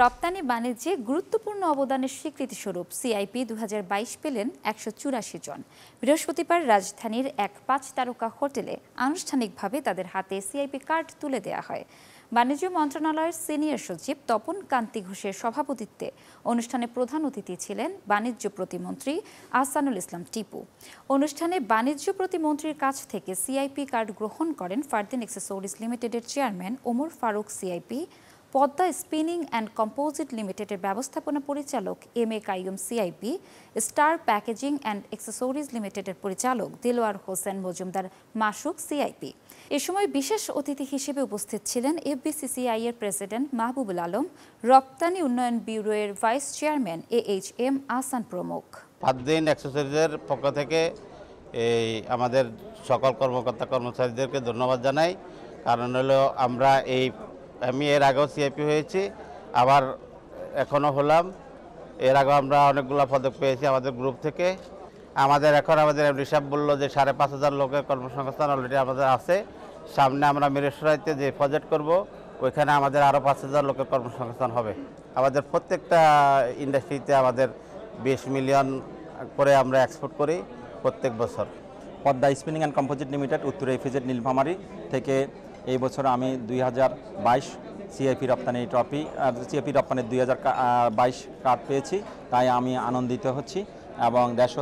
রপ্তানি বাণিজ্যে গুরুত্বপূর্ণ অবদানের স্বীকৃতিস্বরূপ সিআইপি দু পেলেন একশো চুরাশি জন বৃহস্পতিবার রাজধানীর এক পাঁচ তারকা হোটেলে আনুষ্ঠানিকভাবে তাদের হাতে সিআইপি কার্ড তুলে দেয়া হয় বাণিজ্য মন্ত্রণালয়ের সিনিয়র সচিব তপন কান্তি ঘোষের সভাপতিত্বে অনুষ্ঠানে প্রধান অতিথি ছিলেন বাণিজ্য প্রতিমন্ত্রী আহসানুল ইসলাম টিপু অনুষ্ঠানে বাণিজ্য প্রতিমন্ত্রীর কাছ থেকে সিআইপি কার্ড গ্রহণ করেন ফারদিন এক্সেসরিজ লিমিটেডের chairman Omar Faruk CIP Padma spinning and composite লিমিটেডের ব্যবস্থাপনা পরিচালক M A Kaim CIP star packaging and accessories লিমিটেডের পরিচালক দিলোয়ার হোসেন মজুমদার মাসুক সিআইপি এ সময় বিশেষ অতিথি হিসেবে উপস্থিত ছিলেন এফবিসিসিআই এর প্রেসিডেন্ট মাহবুবুল আলম রপ্তানি উন্নয়ন ব্যুরোয়ের vice chairman A H M Ahsan প্রমুখ দিন অ্যাক্সেসরিজের পক্ষ থেকে এই আমাদের সকল কর্মকর্তা কর্মচারীদেরকে ধন্যবাদ জানাই কারণ হলো আমরা এই আমি এর আগেও সিআইপি হয়েছি আবার এখনও হলাম এর আগেও আমরা অনেকগুলো পদক পেয়েছি আমাদের গ্রুপ থেকে আমাদের এখন আমাদের ঋষভ বলল যে সাড়ে পাঁচ হাজার লোকের কর্মসংস্থান অলরেডি আমাদের আছে সামনে আমরা মিরেশ্বরাইতে যে প্রজেক্ট করব ওইখানে আমাদের আরও পাঁচ হাজার লোকের কর্মসংস্থান হবে আমাদের প্রত্যেকটা ইন্ডাস্ট্রিতে আমাদের বিশ মিলিয়ন করে আমরা এক্সপোর্ট করি প্রত্যেক বছর Padma spinning and composite limited উত্তর এফিজেড নীলফামারি থেকে এই বছর আমি দুই হাজার বাইশ সিআইপি রপ্তানি ট্রফি সিআইপি রপ্তানির দুই হাজার বাইশ কার্ড পেয়েছি তাই আমি আনন্দিত হচ্ছি এবং দেশ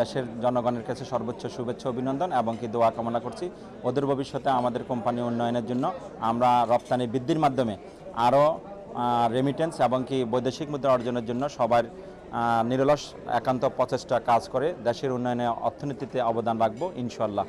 দেশের জনগণের কাছে সর্বোচ্চ শুভেচ্ছা অভিনন্দন এবং কি দোয়া কামনা করছি ওদের ভবিষ্যতে আমাদের কোম্পানি উন্নয়নের জন্য আমরা রপ্তানি বৃদ্ধির মাধ্যমে আরও রেমিটেন্স এবং কি বৈদেশিক মুদ্রা অর্জনের জন্য সবার নিরলস একান্ত প্রচেষ্টা কাজ করে দেশের উন্নয়নে অর্থনীতিতে অবদান রাখবো ইনশাল্লাহ